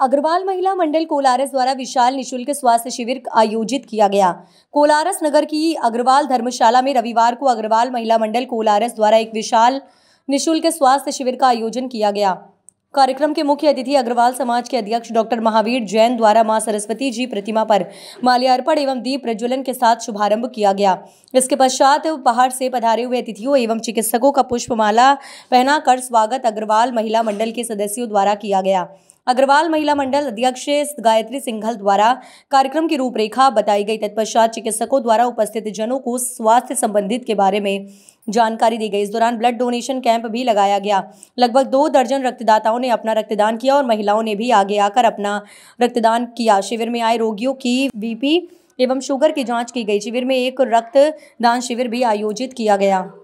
अग्रवाल महिला मंडल कोलारस द्वारा विशाल निशुल्क स्वास्थ्य शिविर आयोजित किया गया कोलारस नगर की अग्रवाल धर्मशाला में रविवार को अग्रवाल महिला मंडल कोलारस द्वारा एक विशाल निशुल्क स्वास्थ्य शिविर का आयोजन किया गया कार्यक्रम के मुख्य अतिथि अग्रवाल समाज के अध्यक्ष डॉक्टर महावीर जैन द्वारा मां सरस्वती जी प्रतिमा पर माल्यार्पण एवं दीप प्रज्वलन के साथ शुभारंभ किया गया इसके पश्चात बाहर से पधारे हुए अतिथियों एवं चिकित्सकों का पुष्पमाला पहनाकर स्वागत अग्रवाल महिला मंडल के सदस्यों द्वारा किया गया अग्रवाल महिला मंडल अध्यक्ष गायत्री सिंघल द्वारा कार्यक्रम की रूपरेखा बताई गई तत्पश्चात चिकित्सकों द्वारा उपस्थित जनों को स्वास्थ्य संबंधित के बारे में जानकारी दी गई इस दौरान ब्लड डोनेशन कैंप भी लगाया गया लगभग दो दर्जन रक्तदाताओं ने अपना रक्तदान किया और महिलाओं ने भी आगे आकर अपना रक्तदान किया शिविर में आए रोगियों की बीपी एवं शुगर की जांच की गई शिविर में एक रक्तदान शिविर भी आयोजित किया गया